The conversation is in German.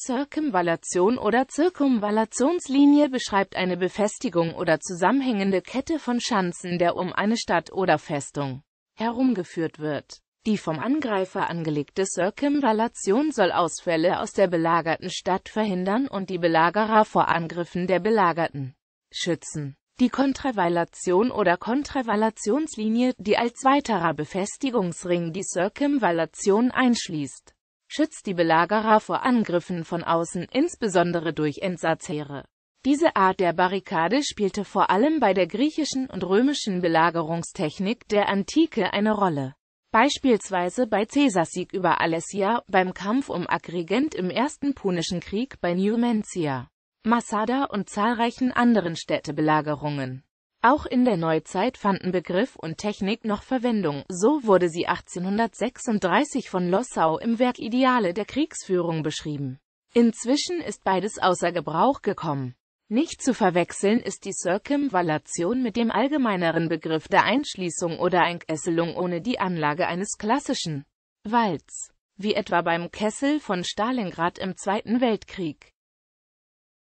Zirkumvallation oder Zirkumvallationslinie beschreibt eine Befestigung oder zusammenhängende Kette von Schanzen, der um eine Stadt oder Festung herumgeführt wird. Die vom Angreifer angelegte Zirkumvallation soll Ausfälle aus der belagerten Stadt verhindern und die Belagerer vor Angriffen der Belagerten schützen. Die Kontravallation oder Kontravallationslinie, die als weiterer Befestigungsring die Zirkumvallation einschließt, schützt die Belagerer vor Angriffen von außen, insbesondere durch Entsatzheere. Diese Art der Barrikade spielte vor allem bei der griechischen und römischen Belagerungstechnik der Antike eine Rolle. Beispielsweise bei Caesars Sieg über Alessia, beim Kampf um Agrigent im Ersten Punischen Krieg bei Numentia, Massada und zahlreichen anderen Städtebelagerungen. Auch in der Neuzeit fanden Begriff und Technik noch Verwendung. So wurde sie 1836 von Lossau im Werk Ideale der Kriegsführung beschrieben. Inzwischen ist beides außer Gebrauch gekommen. Nicht zu verwechseln ist die Circumvallation mit dem allgemeineren Begriff der Einschließung oder Einkesselung ohne die Anlage eines klassischen Walds, wie etwa beim Kessel von Stalingrad im Zweiten Weltkrieg.